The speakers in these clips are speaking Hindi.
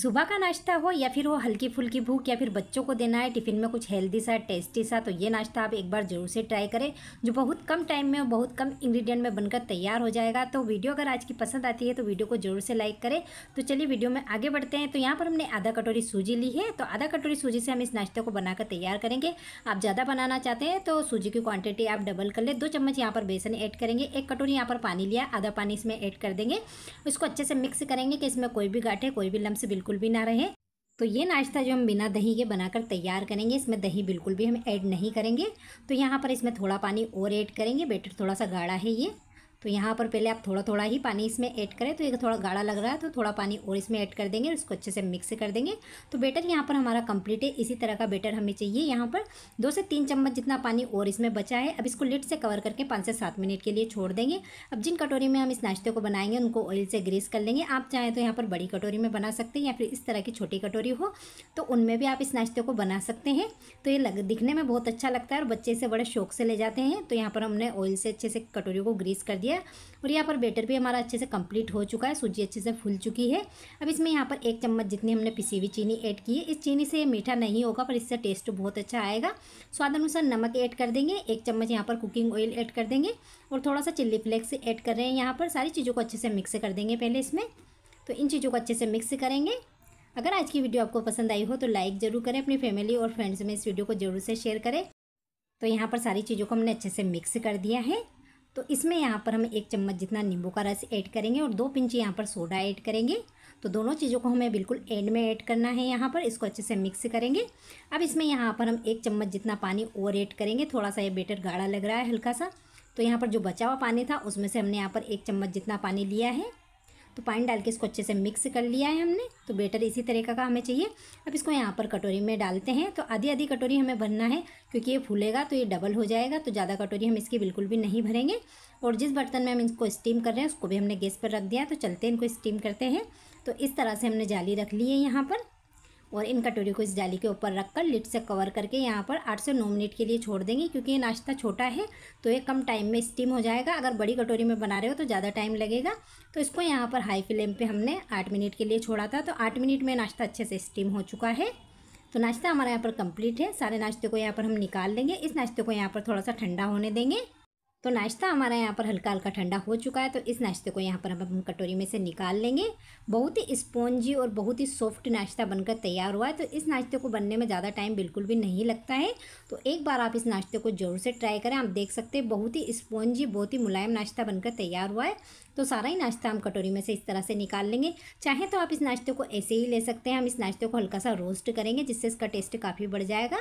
सुबह का नाश्ता हो या फिर वो हल्की फुल्की भूख या फिर बच्चों को देना है टिफ़िन में कुछ हेल्दी सा टेस्टी सा तो ये नाश्ता आप एक बार ज़रूर से ट्राई करें जो बहुत कम टाइम में और बहुत कम इंग्रेडिएंट में बनकर तैयार हो जाएगा तो वीडियो अगर आज की पसंद आती है तो वीडियो को ज़रूर से लाइक करें तो चलिए वीडियो में आगे बढ़ते हैं तो यहाँ पर हमने आधा कटोरी सूजी ली है तो आधा कटोरी सूजी से हम इस नाश्ते को बनाकर तैयार करेंगे आप ज़्यादा बनाना चाहते हैं तो सूजी की क्वान्टिटी आप डबल कर ले दो चम्मच यहाँ पर बेसन ऐड करेंगे एक कटोरी यहाँ पर पानी लिया आधा पानी इसमें ऐड कर देंगे इसको अच्छे से मिक्स करेंगे कि इसमें कोई भी गाठे कोई भी लम्स बिल्कुल भी ना रहे तो ये नाश्ता जो हम बिना दही के बनाकर तैयार करेंगे इसमें दही बिल्कुल भी हम ऐड नहीं करेंगे तो यहाँ पर इसमें थोड़ा पानी और ऐड करेंगे बेटर थोड़ा सा गाढ़ा है ये तो यहाँ पर पहले आप थोड़ा थोड़ा ही पानी इसमें ऐड करें तो ये थोड़ा गाढ़ा लग रहा है तो थोड़ा पानी और इसमें ऐड कर देंगे उसको अच्छे से मिक्स कर देंगे तो बेटर यहाँ पर हमारा कंप्लीट है इसी तरह का बेटर हमें चाहिए यहाँ पर दो से तीन चम्मच जितना पानी और इसमें बचा है अब इसको लिट से कवर करके पाँच से सात मिनट के लिए छोड़ देंगे अब जिन कटोरी में हम इस नाश्ते को बनाएंगे उनको ऑयल से ग्रीस कर लेंगे आप चाहें तो यहाँ पर बड़ी कटोरी में बना सकते हैं या फिर इस तरह की छोटी कटोरी हो तो उनमें भी आप इस नाश्ते को बना सकते हैं तो ये दिखने में बहुत अच्छा लगता है और बच्चे इसे बड़े शौक से ले जाते हैं तो यहाँ पर हमने ऑयल से अच्छे से कटोरी को ग्रीस कर दिया है और यहाँ पर बेटर भी हमारा अच्छे से कंप्लीट हो चुका है सूजी अच्छे से फूल चुकी है अब इसमें यहाँ पर एक चम्मच जितनी हमने पिसी हुई चीनी ऐड की है इस चीनी से मीठा नहीं होगा पर इससे टेस्ट बहुत अच्छा आएगा स्वाद अनुसार नमक ऐड कर देंगे एक चम्मच यहाँ पर कुकिंग ऑयल ऐड कर देंगे और थोड़ा सा चिल्ली फ्लेक्स ऐड कर रहे हैं यहाँ पर सारी चीज़ों को अच्छे से मिक्स कर देंगे पहले इसमें तो इन चीज़ों को अच्छे से मिक्स करेंगे अगर आज की वीडियो आपको पसंद आई हो तो लाइक ज़रूर करें अपनी फैमिली और फ्रेंड्स में इस वीडियो को ज़रूर से शेयर करें तो यहाँ पर सारी चीज़ों को हमने अच्छे से मिक्स कर दिया है तो इसमें यहाँ पर हम एक चम्मच जितना नींबू का रस ऐड करेंगे और दो पिंच यहाँ पर सोडा ऐड करेंगे तो दोनों चीज़ों को हमें बिल्कुल एंड में ऐड करना है यहाँ पर इसको अच्छे से मिक्स करेंगे अब इसमें यहाँ पर हम एक चम्मच जितना पानी और ऐड करेंगे थोड़ा सा ये बेटर गाढ़ा लग रहा है हल्का सा तो यहाँ पर जो बचा हुआ पानी था उसमें से हमने यहाँ पर एक चम्मच जितना पानी लिया है तो पानी डाल के इसको अच्छे से मिक्स कर लिया है हमने तो बेटर इसी तरीके का हमें चाहिए अब इसको यहाँ पर कटोरी में डालते हैं तो आधी आधी कटोरी हमें भरना है क्योंकि ये फूलेगा तो ये डबल हो जाएगा तो ज़्यादा कटोरी हम इसकी बिल्कुल भी नहीं भरेंगे और जिस बर्तन में हम इसको स्टीम कर रहे हैं उसको भी हमने गैस पर रख दिया तो चलते इनको स्टीम करते हैं तो इस तरह से हमने जाली रख ली है यहाँ पर और इन कटोरी को इस जाली के ऊपर रख कर लिट से कवर करके यहाँ पर आठ से नौ मिनट के लिए छोड़ देंगे क्योंकि ये नाश्ता छोटा है तो ये कम टाइम में स्टीम हो जाएगा अगर बड़ी कटोरी में बना रहे हो तो ज़्यादा टाइम लगेगा तो इसको यहाँ पर हाई फ्लेम पर हमने आठ मिनट के लिए छोड़ा था तो आठ मिनट में नाश्ता अच्छे से स्टीम हो चुका है तो नाश्ता हमारा यहाँ पर कंप्लीट है सारे नाश्ते को यहाँ पर हम निकाल देंगे इस नाश्ते को यहाँ पर थोड़ा सा ठंडा होने देंगे तो नाश्ता हमारा यहाँ पर हल्का हल्का ठंडा हो चुका है तो इस नाश्ते को यहाँ पर हम अपनी कटोरी में से निकाल लेंगे बहुत ही स्पॉन्जी और बहुत ही सॉफ्ट नाश्ता बनकर तैयार हुआ है तो इस नाश्ते को बनने में ज़्यादा टाइम बिल्कुल भी नहीं लगता है तो एक बार आप इस नाश्ते को ज़रूर से ट्राई करें आप देख सकते हैं बहुत ही स्पॉन्जी बहुत ही मुलायम नाश्ता बनकर तैयार हुआ है तो सारा ही नाश्ता हम कटोरी में से इस तरह से निकाल लेंगे चाहे तो आप इस नाश्ते को ऐसे ही ले सकते हैं हम इस नाश्ते को हल्का सा रोस्ट करेंगे जिससे इसका टेस्ट काफ़ी बढ़ जाएगा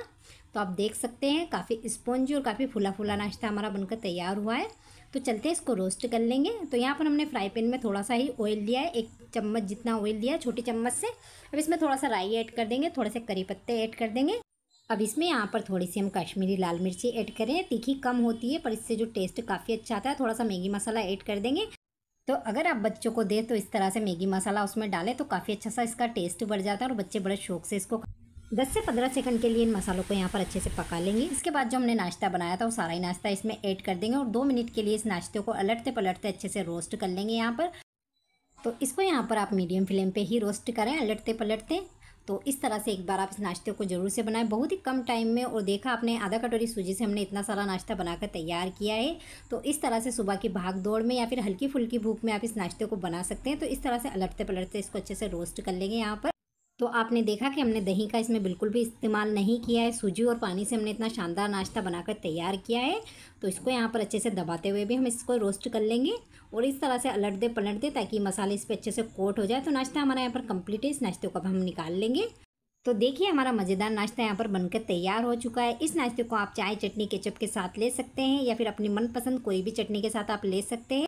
तो आप देख सकते हैं काफ़ी स्पॉन्जी और काफ़ी फुला फुला नाश्ता हमारा बनकर तैयार हुआ है तो चलते हैं इसको रोस्ट कर लेंगे तो यहाँ पर हमने फ्राई पैन में थोड़ा सा ही ऑयल लिया है एक चम्मच जितना ऑयल लिया है छोटी चम्मच से अब इसमें थोड़ा सा राई ऐड कर देंगे थोड़े से करी पत्ते ऐड कर देंगे अब इसमें यहाँ पर थोड़ी सी हम कश्मीरी लाल मिर्ची ऐड करें तीखी कम होती है पर इससे जो टेस्ट काफ़ी अच्छा आता है थोड़ा सा मैगी मसाला ऐड कर देंगे तो अगर आप बच्चों को दें तो इस तरह से मैगी मसाला उसमें डालें तो काफ़ी अच्छा सा इसका टेस्ट बढ़ जाता है और बच्चे बड़े शौक से इसको दस से पंद्रह सेकंड के लिए इन मसालों को यहाँ पर अच्छे से पका लेंगे इसके बाद जो हमने नाश्ता बनाया था वो सारा ही नाश्ता इसमें ऐड कर देंगे और दो मिनट के लिए इस नाश्ते को अलटते पलटते अच्छे से रोस्ट कर लेंगे यहाँ पर तो इसको यहाँ पर आप मीडियम फ्लेम पे ही रोस्ट करें अलटते पलटते तो इस तरह से एक बार आप इस नाश्ते को ज़रूर से बनाएं बहुत ही कम टाइम में और देखा आपने आधा कटोरी सूजी से हमने इतना सारा नाश्ता बनाकर तैयार किया है तो इस तरह से सुबह की भाग दौड़ में या फिर हल्की फुल्की भूख में आप इस नाश्ते को बना सकते हैं तो इस तरह से अलटते पलटते इसको अच्छे से रोस्ट कर लेंगे यहाँ पर तो आपने देखा कि हमने दही का इसमें बिल्कुल भी इस्तेमाल नहीं किया है सूजी और पानी से हमने इतना शानदार नाश्ता बनाकर तैयार किया है तो इसको यहाँ पर अच्छे से दबाते हुए भी हम इसको रोस्ट कर लेंगे और इस तरह से अलट दे पलट दे ताकि मसाले इस पर अच्छे से कोट हो जाए तो नाश्ता हमारा यहाँ पर कम्प्लीट है इस नाश्ते को अब हम निकाल लेंगे तो देखिए हमारा मज़ेदार नाश्ता यहाँ पर बनकर तैयार हो चुका है इस नाश्ते को आप चाय चटनी केचप के साथ ले सकते हैं या फिर अपनी मनपसंद कोई भी चटनी के साथ आप ले सकते हैं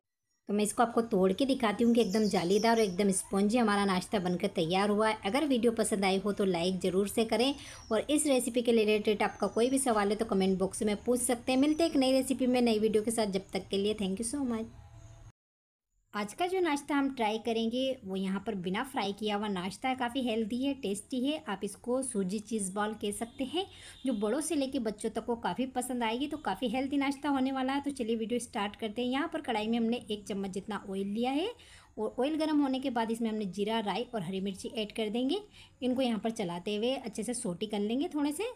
तो मैं इसको आपको तोड़ के दिखाती हूँ कि एकदम जालीदार और एकदम स्पॉन्जी हमारा नाश्ता बनकर तैयार हुआ है अगर वीडियो पसंद आई हो तो लाइक ज़रूर से करें और इस रेसिपी के रिलेटेड आपका कोई भी सवाल है तो कमेंट बॉक्स में पूछ सकते हैं मिलते एक नई रेसिपी में नई वीडियो के साथ जब तक के लिए थैंक यू सो मच आज का जो नाश्ता हम ट्राई करेंगे वो यहाँ पर बिना फ्राई किया हुआ नाश्ता है काफ़ी हेल्दी है टेस्टी है आप इसको सूजी चीज़ बॉल कह सकते हैं जो बड़ों से लेके बच्चों तक को काफ़ी पसंद आएगी तो काफ़ी हेल्दी नाश्ता होने वाला है तो चलिए वीडियो स्टार्ट करते हैं यहाँ पर कढ़ाई में हमने एक चम्मच जितना ऑयल लिया है और ऑयल गर्म होने के बाद इसमें हमने जीरा राई और हरी मिर्ची ऐड कर देंगे इनको यहाँ पर चलाते हुए अच्छे से सोटी कर लेंगे थोड़े से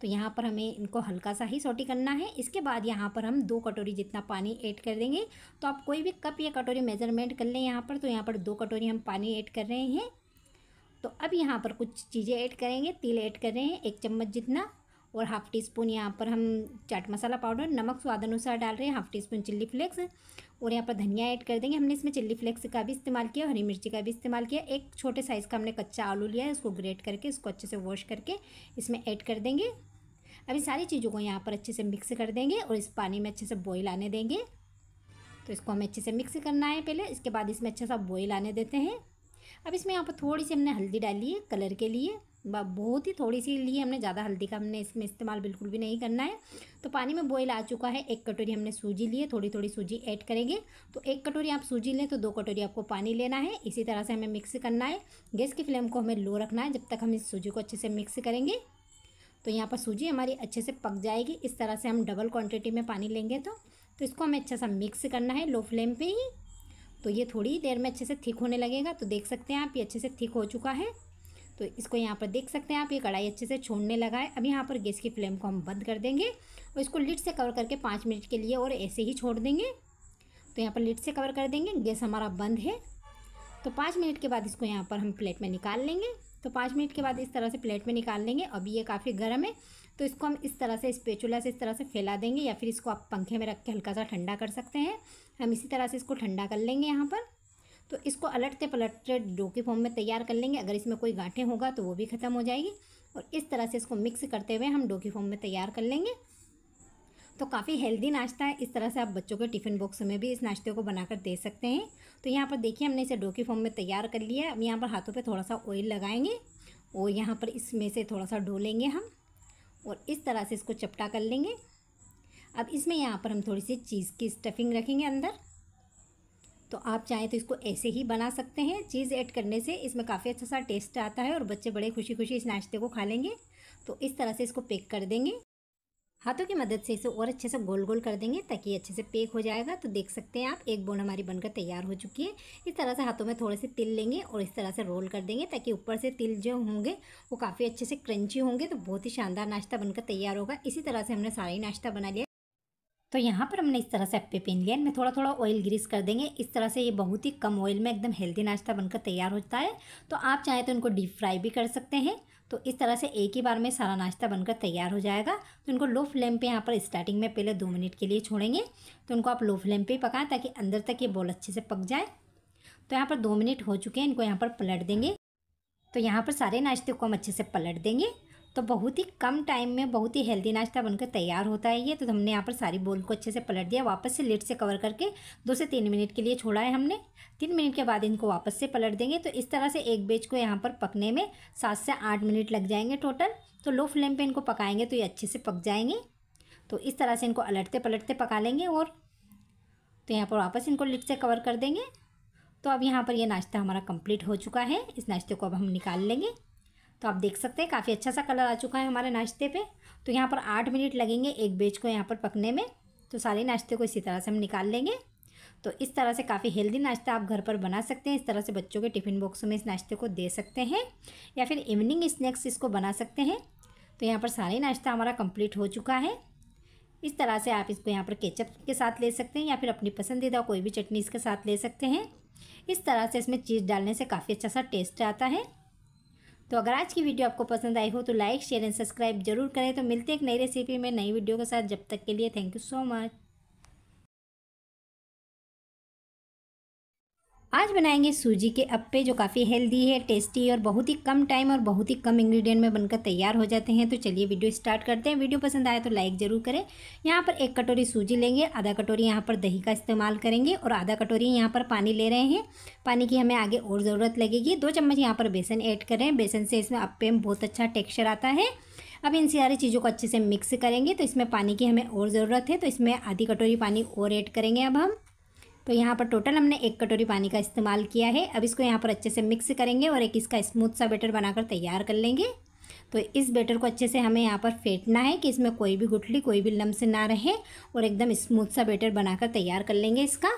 तो यहाँ पर हमें इनको हल्का सा ही सोटी करना है इसके बाद यहाँ पर हम दो कटोरी जितना पानी ऐड कर देंगे तो आप कोई भी कप या कटोरी मेजरमेंट कर लें यहाँ पर तो यहाँ पर दो कटोरी हम पानी ऐड कर रहे हैं तो अब यहाँ पर कुछ चीज़ें ऐड करेंगे तिल ऐड कर रहे हैं एक चम्मच जितना और हाफ़ टी स्पून यहाँ पर हम चाट मसाला पाउडर नमक स्वाद अनुसार डाल रहे हैं half teaspoon chilli flakes और यहाँ पर धनिया ऐड कर देंगे हमने इसमें चिल्ली फ्लेक्स का भी इस्तेमाल किया हरी मिर्ची का भी इस्तेमाल किया एक छोटे साइज़ का हमने कच्चा आलू लिया है इसको ग्रेट करके इसको अच्छे से वॉश करके इसमें ऐड कर देंगे अभी सारी चीज़ों को यहाँ पर अच्छे से मिक्स कर देंगे और इस पानी में अच्छे से बॉयल आने देंगे तो इसको हमें अच्छे से मिक्स करना है पहले इसके बाद इसमें अच्छा सा बॉयल आने देते हैं अब इसमें यहाँ पर थोड़ी सी हमने हल्दी डाली है कलर के लिए बहुत ही थोड़ी सी ली हमने ज़्यादा हल्दी का हमने इसमें इस्तेमाल बिल्कुल भी नहीं करना है तो पानी में बॉयल आ चुका है एक कटोरी हमने सूजी ली है थोड़ी थोड़ी सूजी ऐड करेंगे तो एक कटोरी आप सूजी लें तो दो कटोरी आपको पानी लेना है इसी तरह से हमें मिक्स करना है गैस की फ्लेम को हमें लो रखना है जब तक हम इस सूजी को अच्छे से मिक्स करेंगे तो यहाँ पर सूजी हमारी अच्छे से पक जाएगी इस तरह से हम डबल क्वान्टिटी में पानी लेंगे तो।, तो इसको हमें अच्छा सा मिक्स करना है लो फ्लेम पर ही तो ये थोड़ी देर में अच्छे से थिक होने लगेगा तो देख सकते हैं आप ये अच्छे से थिक हो चुका है तो इसको यहाँ पर देख सकते हैं आप ये कढ़ाई अच्छे से छोड़ने लगा है अब यहाँ पर गैस की फ्लेम को हम बंद कर देंगे और इसको लिड से कवर करके पाँच मिनट के लिए और ऐसे ही छोड़ देंगे तो यहाँ पर लिड से कवर कर देंगे गैस हमारा बंद है तो पाँच मिनट के बाद इसको यहाँ पर हम प्लेट में निकाल लेंगे तो पाँच मिनट के बाद इस तरह से प्लेट में निकाल लेंगे अभी ये काफ़ी गर्म है तो इसको हम इस तरह से स्पेचुला से इस तरह से फैला देंगे या फिर इसको आप पंखे में रख के हल्का सा ठंडा कर सकते हैं हम इसी तरह से इसको ठंडा कर लेंगे यहाँ पर तो इसको अलटते पलटते डो के फॉर्म में तैयार कर लेंगे अगर इसमें कोई गांठें होगा तो वो भी ख़त्म हो जाएगी और इस तरह से इसको मिक्स करते हुए हम डो के फॉर्म में तैयार कर लेंगे तो काफ़ी हेल्दी नाश्ता है इस तरह से आप बच्चों के टिफ़िन बॉक्स में भी इस नाश्ते को बनाकर दे सकते हैं तो यहाँ पर देखिए हमने इसे डो के फॉर्म में तैयार कर लिया अब यहाँ पर हाथों पर थोड़ा सा ऑयल लगाएँगे और यहाँ पर इसमें से थोड़ा सा डो लेंगे हम और इस तरह से इसको चपटा कर लेंगे अब इसमें यहाँ पर हम थोड़ी सी चीज़ की स्टफिंग रखेंगे अंदर तो आप चाहें तो इसको ऐसे ही बना सकते हैं चीज़ ऐड करने से इसमें काफ़ी अच्छा सा टेस्ट आता है और बच्चे बड़े खुशी खुशी इस नाश्ते को खा लेंगे तो इस तरह से इसको पैक कर देंगे हाथों की मदद से इसे और अच्छे से गोल गोल कर देंगे ताकि अच्छे से पेक हो जाएगा तो देख सकते हैं आप एक बोल हमारी बनकर तैयार हो चुकी है इस तरह से हाथों में थोड़े से तिल लेंगे और इस तरह से रोल कर देंगे ताकि ऊपर से तिल जो होंगे वो काफ़ी अच्छे से क्रंची होंगे तो बहुत ही शानदार नाश्ता बनकर तैयार होगा इसी तरह से हमने सारा ही नाश्ता बना लिया तो यहाँ पर हमने इस तरह से अप्पे पीन लिया इनमें थोड़ा थोड़ा ऑयल ग्रीस कर देंगे इस तरह से ये बहुत ही कम ऑयल में एकदम हेल्दी नाश्ता बनकर तैयार होता है तो आप चाहें तो इनको डीप फ्राई भी कर सकते हैं तो इस तरह से एक ही बार में सारा नाश्ता बनकर तैयार हो जाएगा तो इनको लो फ्लेम पे यहाँ पर स्टार्टिंग में पहले दो मिनट के लिए छोड़ेंगे तो इनको आप लो फ्लेम पे पकाएं ताकि अंदर तक ये बॉल अच्छे से पक जाए तो यहाँ पर दो मिनट हो चुके हैं इनको यहाँ पर पलट देंगे तो यहाँ पर सारे नाश्ते को हम अच्छे से पलट देंगे तो बहुत ही कम टाइम में बहुत ही हेल्दी नाश्ता बनकर तैयार होता है ये तो हमने यहाँ पर सारी बोल को अच्छे से पलट दिया वापस से लिट से कवर करके दो से तीन मिनट के लिए छोड़ा है हमने तीन मिनट के बाद इनको वापस से पलट देंगे तो इस तरह से एक बेच को यहाँ पर पकने में सात से आठ मिनट लग जाएंगे टोटल तो लो फ्लेम पर इनको पकाएँगे तो ये अच्छे से पक जाएंगे तो इस तरह से इनको अलटते पलटते पका लेंगे और तो यहाँ पर वापस इनको लिट से कवर कर देंगे तो अब यहाँ पर ये नाश्ता हमारा कंप्लीट हो चुका है इस नाश्ते को अब हम निकाल लेंगे तो आप देख सकते हैं काफ़ी अच्छा सा कलर आ चुका है हमारे नाश्ते पे तो यहाँ पर आठ मिनट लगेंगे एक बेच को यहाँ पर पकने में तो सारे नाश्ते को इसी तरह से हम निकाल लेंगे तो इस तरह से काफ़ी हेल्दी नाश्ता आप घर पर बना सकते हैं इस तरह से बच्चों के टिफ़िन बॉक्स में इस नाश्ते को दे सकते हैं या फिर इवनिंग स्नैक्स इसको बना सकते हैं तो यहाँ पर सारे नाश्ता हमारा कम्प्लीट हो चुका है इस तरह से आप इसको यहाँ पर केचप के साथ ले सकते हैं या फिर अपनी पसंदीदा कोई भी चटनी इसके साथ ले सकते हैं इस तरह से इसमें चीज़ डालने से काफ़ी अच्छा सा टेस्ट आता है तो अगर आज की वीडियो आपको पसंद आई हो तो लाइक शेयर एंड सब्सक्राइब जरूर करें तो मिलते हैं एक नई रेसिपी में नई वीडियो के साथ जब तक के लिए थैंक यू सो मच आज बनाएंगे सूजी के अप्पे जो काफ़ी हेल्दी है टेस्टी और बहुत ही कम टाइम और बहुत ही कम इंग्रेडिएंट में बनकर तैयार हो जाते हैं तो चलिए वीडियो स्टार्ट करते हैं वीडियो पसंद आए तो लाइक ज़रूर करें यहाँ पर एक कटोरी सूजी लेंगे आधा कटोरी यहाँ पर दही का इस्तेमाल करेंगे और आधा कटोरी यहाँ पर पानी ले रहे हैं पानी की हमें आगे और ज़रूरत लगेगी दो चम्मच यहाँ पर बेसन ऐड करें बेसन से इसमें अप्पे में बहुत अच्छा टेक्स्चर आता है अब इन सारी चीज़ों को अच्छे से मिक्स करेंगे तो इसमें पानी की हमें और ज़रूरत है तो इसमें आधी कटोरी पानी और ऐड करेंगे अब हम तो यहाँ पर टोटल हमने एक कटोरी पानी का इस्तेमाल किया है अब इसको यहाँ पर अच्छे से मिक्स करेंगे और एक इसका स्मूथ सा बैटर बनाकर तैयार कर लेंगे तो इस बैटर को अच्छे से हमें यहाँ पर फेंटना है कि इसमें कोई भी गुठली कोई भी लम्ब से ना रहे और एकदम स्मूथ सा बैटर बनाकर तैयार कर लेंगे इसका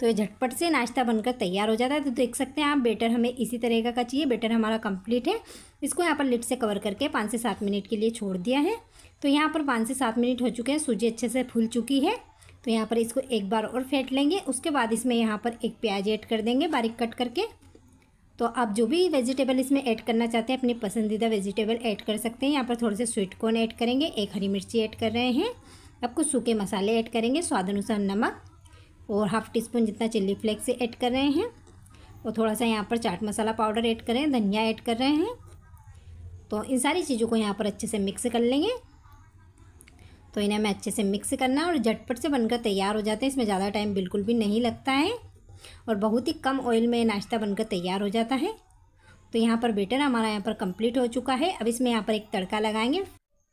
तो ये झटपट से नाश्ता बनकर तैयार हो जाता है तो देख सकते हैं आप बेटर हमें इसी तरह का चाहिए बेटर हमारा कंप्लीट है इसको यहाँ पर लिट से कवर करके पाँच से सात मिनट के लिए छोड़ दिया है तो यहाँ पर पाँच से सात मिनट हो चुके हैं सूजी अच्छे से फूल चुकी है तो यहाँ पर इसको एक बार और फेंट लेंगे उसके बाद इसमें यहाँ पर एक प्याज ऐड कर देंगे बारीक कट करके तो आप जो भी वेजिटेबल इसमें ऐड करना चाहते हैं अपनी पसंदीदा वेजिटेबल ऐड कर सकते हैं यहाँ पर थोड़े से स्वीट कॉर्न ऐड करेंगे एक हरी मिर्ची ऐड कर रहे हैं अब कुछ सूखे मसाले ऐड करेंगे स्वाद अनुसार नमक और हाफ़ टी स्पून जितना चिल्ली फ्लेक्स ऐड कर रहे हैं और थोड़ा सा यहाँ पर चाट मसाला पाउडर ऐड कर रहे हैं धनिया ऐड कर रहे हैं तो इन सारी चीज़ों को यहाँ पर अच्छे से मिक्स कर लेंगे तो इन्हें हमें अच्छे से मिक्स करना है और झटपट से बनकर तैयार हो जाते हैं इसमें ज़्यादा टाइम बिल्कुल भी नहीं लगता है और बहुत ही कम ऑयल में नाश्ता बनकर तैयार हो जाता है तो यहाँ पर बेटर हमारा यहाँ पर कंप्लीट हो चुका है अब इसमें यहाँ पर एक तड़का लगाएंगे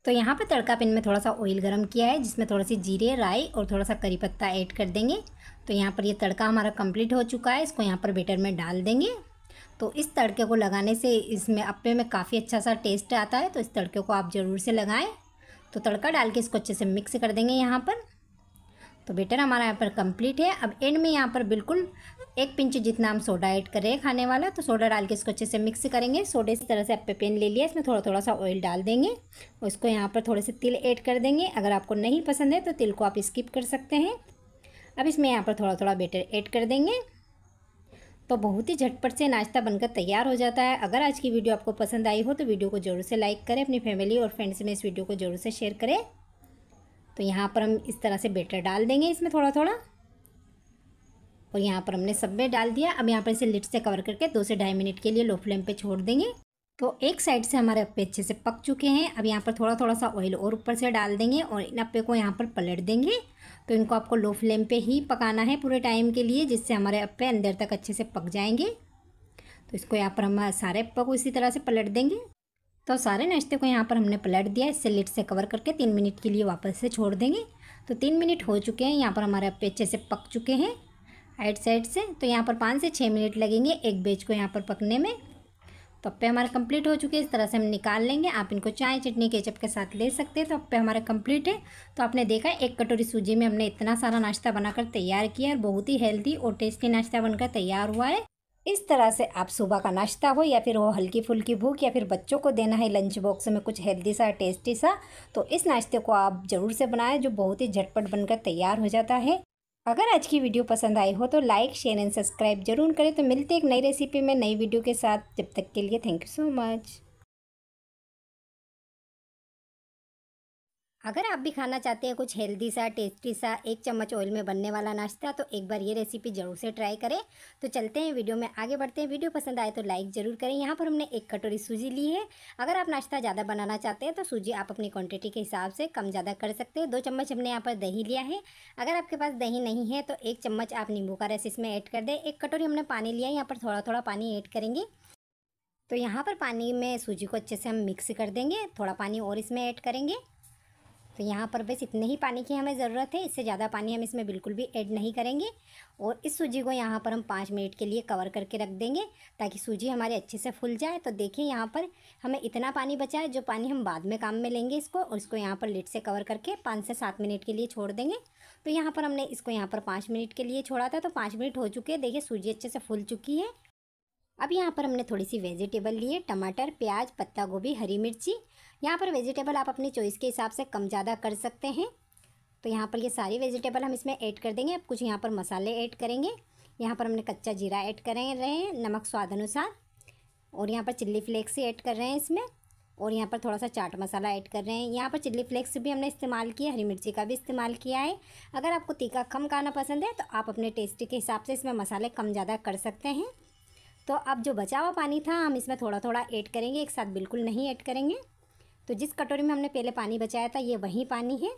तो यहाँ पर तड़का पिन में थोड़ा सा ऑयल गरम किया है जिसमें थोड़ा सी जीरे राई और थोड़ा सा करी पत्ता ऐड कर देंगे तो यहाँ पर ये यह तड़का हमारा कंप्लीट हो चुका है इसको यहाँ पर बेटर में डाल देंगे तो इस तड़के को लगाने से इसमें अपने में काफ़ी अच्छा सा टेस्ट आता है तो इस तड़के को आप ज़रूर से लगाएँ तो तड़का डाल के इसको अच्छे से मिक्स कर देंगे यहाँ पर तो बेटर हमारा यहाँ पर कंप्लीट है अब एंड में यहाँ पर बिल्कुल एक पिंच जितना हम सोडा ऐड कर रहे हैं खाने वाला तो सोडा डाल के इसको अच्छे से मिक्स करेंगे सोडे इस तरह से आप पेन ले लिया इसमें थोड़ा थोड़ा सा ऑयल डाल देंगे और इसको यहाँ पर थोड़े से तिल ऐड कर देंगे अगर आपको नहीं पसंद है तो तिल को आप स्किप कर सकते हैं अब इसमें यहाँ पर थोड़ा थोड़ा बेटर ऐड कर देंगे तो बहुत ही झटपट से नाश्ता बनकर तैयार हो जाता है अगर आज की वीडियो आपको पसंद आई हो तो वीडियो को ज़रूर से लाइक करें अपनी फैमिली और फ्रेंड्स में इस वीडियो को ज़रूर से शेयर करें तो यहाँ पर हम इस तरह से बेटर डाल देंगे इसमें थोड़ा थोड़ा और यहाँ पर हमने सब में डाल दिया अब यहाँ पर इसे लिट से कवर करके दो से ढाई मिनट के लिए लो फ्लेम पर छोड़ देंगे तो एक साइड से हमारे अप्पे अच्छे से पक चुके हैं अब यहाँ पर थोड़ा थोड़ा सा ऑयल और ऊपर से डाल देंगे और इन अप्पे को यहाँ पर पलट देंगे तो इनको आपको लो फ्लेम पे ही पकाना है पूरे टाइम के लिए जिससे हमारे अप्पे अंदर तक अच्छे से पक जाएंगे तो इसको यहाँ पर हम सारे अप्पा को इसी तरह से पलट देंगे तो सारे नाश्ते को यहाँ पर हमने पलट दिया इससे लिट से कवर करके तीन मिनट के लिए वापस से छोड़ देंगे तो तीन मिनट हो चुके हैं यहाँ पर हमारे अप्पे अच्छे से पक चुके हैं आइट साइड से तो यहाँ पर पाँच से छः मिनट लगेंगे एक बेच को यहाँ पर पकने में तो अपे हमारा कंप्लीट हो चुके हैं इस तरह से हम निकाल लेंगे आप इनको चाय चटनी केचप के साथ ले सकते हैं तो अपे हमारा कंप्लीट है तो आपने देखा एक कटोरी सूजी में हमने इतना सारा नाश्ता बनाकर तैयार किया और बहुत ही हेल्दी और टेस्टी नाश्ता बनकर तैयार हुआ है इस तरह से आप सुबह का नाश्ता हो या फिर वो हल्की फुल्की भूख या फिर बच्चों को देना है लंच बॉक्स में कुछ हेल्दी सा टेस्टी सा तो इस नाश्ते को आप ज़रूर से बनाएं जो बहुत ही झटपट बनकर तैयार हो जाता है अगर आज की वीडियो पसंद आई हो तो लाइक शेयर एंड सब्सक्राइब जरूर करें तो मिलते एक नई रेसिपी में नई वीडियो के साथ जब तक के लिए थैंक यू सो मच अगर आप भी खाना चाहते हैं कुछ हेल्दी सा टेस्टी सा एक चम्मच ऑयल में बनने वाला नाश्ता तो एक बार ये रेसिपी ज़रूर से ट्राई करें तो चलते हैं वीडियो में आगे बढ़ते हैं वीडियो पसंद आए तो लाइक ज़रूर करें यहाँ पर हमने एक कटोरी सूजी ली है अगर आप नाश्ता ज़्यादा बनाना चाहते हैं तो सूजी आप अपनी क्वान्टिटी के हिसाब से कम ज़्यादा कर सकते हैं दो चम्मच हमने यहाँ पर दही लिया है अगर आपके पास दही नहीं है तो एक चम्मच आप नींबू का रस इसमें ऐड कर दें एक कटोरी हमने पानी लिया है यहाँ पर थोड़ा थोड़ा पानी ऐड करेंगे तो यहाँ पर पानी में सूजी को अच्छे से हम मिक्स कर देंगे थोड़ा पानी और इसमें ऐड करेंगे तो यहाँ पर बस इतने ही पानी की हमें ज़रूरत है इससे ज़्यादा पानी हम इसमें बिल्कुल भी ऐड नहीं करेंगे और इस सूजी को यहाँ पर हम पाँच मिनट के लिए कवर करके रख देंगे ताकि सूजी हमारे अच्छे से फूल जाए तो देखिए यहाँ पर हमें इतना पानी बचा है जो पानी हम बाद में काम में लेंगे इसको और इसको यहाँ पर लिट से कवर करके पाँच से सात मिनट के लिए छोड़ देंगे तो यहाँ पर हमने इसको यहाँ पर पाँच मिनट के लिए छोड़ा था तो पाँच मिनट हो चुके हैं देखिए सूजी अच्छे से फूल चुकी है अब यहाँ पर हमने थोड़ी सी वेजिटेबल लिए टमाटर प्याज पत्ता गोभी हरी मिर्ची यहाँ पर वेजिटेबल आप अपनी चॉइस के हिसाब से कम ज़्यादा कर सकते हैं तो यहाँ पर ये सारी वेजिटेबल हम इसमें ऐड कर देंगे अब कुछ यहाँ पर मसाले ऐड करेंगे यहाँ पर हमने कच्चा जीरा ऐड कर रहे हैं नमक स्वाद अनुसार और यहाँ पर चिल्ली फ्लेक्स ही ऐड कर रहे हैं इसमें और यहाँ पर थोड़ा सा चाट मसाला ऐड कर रहे हैं यहाँ पर चिल्ली फ्लेक्स भी हमने इस्तेमाल किया हरी मिर्ची का भी इस्तेमाल किया है अगर आपको तीखा कम खाना पसंद है तो आप अपने टेस्ट के हिसाब से इसमें मसाले कम ज़्यादा कर सकते हैं तो अब जो बचा हुआ पानी था हम इसमें थोड़ा थोड़ा ऐड करेंगे एक साथ बिल्कुल नहीं ऐड करेंगे तो जिस कटोरी में हमने पहले पानी बचाया था ये वही पानी है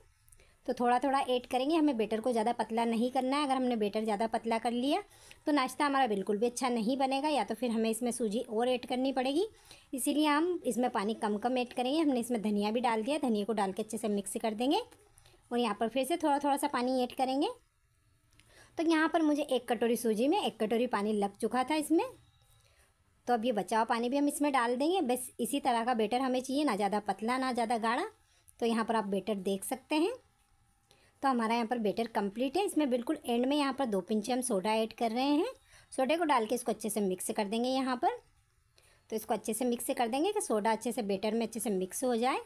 तो थोड़ा थोड़ा ऐड करेंगे हमें बेटर को ज़्यादा पतला नहीं करना है अगर हमने बेटर ज़्यादा पतला कर लिया तो नाश्ता हमारा बिल्कुल भी अच्छा नहीं बनेगा या तो फिर हमें इसमें सूजी और ऐड करनी पड़ेगी इसीलिए हम इसमें पानी कम कम ऐड करेंगे हमने इसमें धनिया भी डाल दिया धनिया को डाल के अच्छे से मिक्स कर देंगे और यहाँ पर फिर से थोड़ा थोड़ा सा पानी ऐड करेंगे तो यहाँ पर मुझे एक कटोरी सूजी में एक कटोरी पानी लग चुका था इसमें तो अब ये बचा हुआ पानी भी हम इसमें डाल देंगे बस इसी तरह का बेटर हमें चाहिए ना ज़्यादा पतला ना ज़्यादा गाढ़ा तो यहाँ पर आप बेटर देख सकते हैं तो हमारा यहाँ पर बेटर कंप्लीट है इसमें बिल्कुल एंड में यहाँ पर दो पिंचे हम सोडा ऐड कर रहे हैं सोडे को डाल के इसको अच्छे से मिक्स कर देंगे यहाँ पर तो इसको अच्छे से मिक्स कर देंगे कि सोडा अच्छे से बेटर में अच्छे से मिक्स हो जाए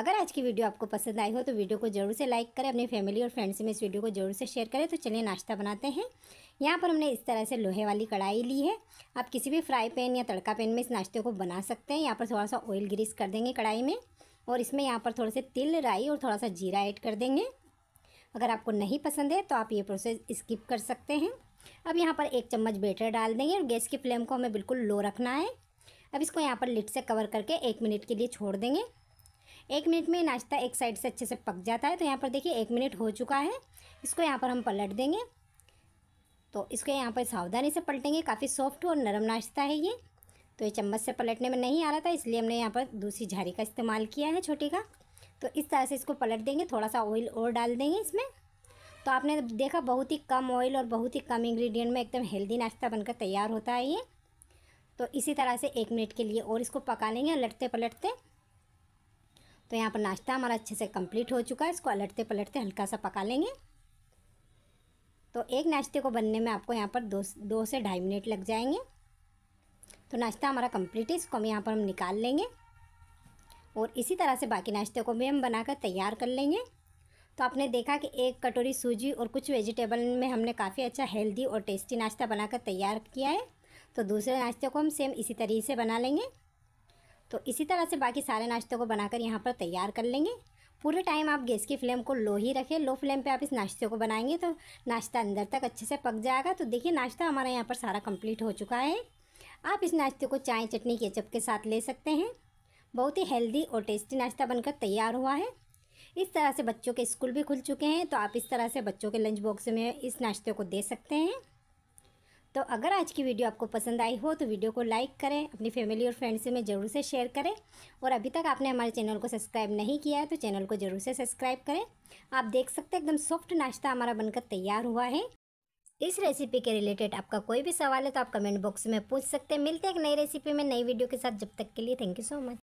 अगर आज की वीडियो आपको पसंद आई हो तो वीडियो को जरूर से लाइक करें अपनी फैमिली और फ्रेंड्स में इस वीडियो को जरूर से शेयर करें तो चलिए नाश्ता बनाते हैं यहाँ पर हमने इस तरह से लोहे वाली कढ़ाई ली है आप किसी भी फ्राई पैन या तड़का पैन में इस नाश्ते को बना सकते हैं यहाँ पर थोड़ा सा ऑयल ग्रीस कर देंगे कढ़ाई में और इसमें यहाँ पर थोड़े से तिल राई और थोड़ा सा जीरा ऐड कर देंगे अगर आपको नहीं पसंद है तो आप ये प्रोसेस स्किप कर सकते हैं अब यहाँ पर एक चम्मच बेटर डाल देंगे और गैस की फ्लेम को हमें बिल्कुल लो रखना है अब इसको यहाँ पर लिट से कवर करके एक मिनट के लिए छोड़ देंगे एक मिनट में नाश्ता एक साइड से अच्छे से पक जाता है तो यहाँ पर देखिए एक मिनट हो चुका है इसको यहाँ पर हम पलट देंगे तो इसको यहाँ पर सावधानी से पलटेंगे काफ़ी सॉफ्ट और नरम नाश्ता है ये तो ये चम्मच से पलटने में नहीं आ रहा था इसलिए हमने यहाँ पर दूसरी झारी का इस्तेमाल किया है छोटी का तो इस तरह से इसको पलट देंगे थोड़ा सा ऑयल और डाल देंगे इसमें तो आपने देखा बहुत ही कम ऑयल और बहुत ही कम इंग्रेडिएंट में एकदम हेल्दी नाश्ता बनकर तैयार होता है ये तो इसी तरह से एक मिनट के लिए और इसको पका लेंगे लटते पलटते तो यहाँ पर नाश्ता हमारा अच्छे से कंप्लीट हो चुका है इसको अलटते पलटते हल्का सा पका लेंगे तो एक नाश्ते को बनने में आपको यहाँ पर दो दो से ढाई मिनट लग जाएंगे तो नाश्ता हमारा कंप्लीट है इसको हम यहाँ पर हम निकाल लेंगे और इसी तरह से बाकी नाश्ते को भी हम बनाकर तैयार कर लेंगे तो आपने देखा कि एक कटोरी सूजी और कुछ वेजिटेबल में हमने काफ़ी अच्छा हेल्दी और टेस्टी नाश्ता बनाकर तैयार किया है तो दूसरे नाश्ते को हम सेम इसी तरीके से बना लेंगे तो इसी तरह से बाकी सारे नाश्ते को बनाकर यहाँ पर तैयार कर लेंगे पूरे टाइम आप गैस की फ्लेम को लो ही रखें लो फ्लेम पे आप इस नाश्ते को बनाएंगे तो नाश्ता अंदर तक अच्छे से पक जाएगा तो देखिए नाश्ता हमारा यहाँ पर सारा कंप्लीट हो चुका है आप इस नाश्ते को चाय चटनी केचप के साथ ले सकते हैं बहुत ही हेल्दी और टेस्टी नाश्ता बनकर तैयार हुआ है इस तरह से बच्चों के स्कूल भी खुल चुके हैं तो आप इस तरह से बच्चों के लंच बॉक्स में इस नाश्ते को दे सकते हैं तो अगर आज की वीडियो आपको पसंद आई हो तो वीडियो को लाइक करें अपनी फैमिली और फ्रेंड्स में ज़रूर से शेयर करें और अभी तक आपने हमारे चैनल को सब्सक्राइब नहीं किया है तो चैनल को ज़रूर से सब्सक्राइब करें आप देख सकते हैं एकदम सॉफ्ट नाश्ता हमारा बनकर तैयार हुआ है इस रेसिपी के रिलेटेड आपका कोई भी सवाल है तो आप कमेंट बॉक्स में पूछ सकते हैं मिलते हैं एक नई रेसिपी में नई वीडियो के साथ जब तक के लिए थैंक यू सो मच